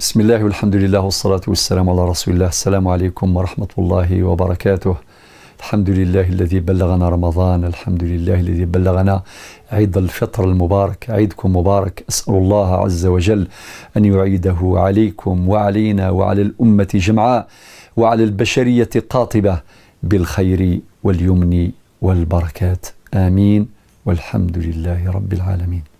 بسم الله والحمد لله والصلاة والسلام على رسول الله السلام عليكم ورحمة الله وبركاته الحمد لله الذي بلغنا رمضان الحمد لله الذي بلغنا عيد الفطر المبارك عيدكم مبارك أسأل الله عز وجل أن يعيده عليكم وعلينا وعلى الأمة جمعاء وعلى البشرية قاطبة بالخير واليمن والبركات آمين والحمد لله رب العالمين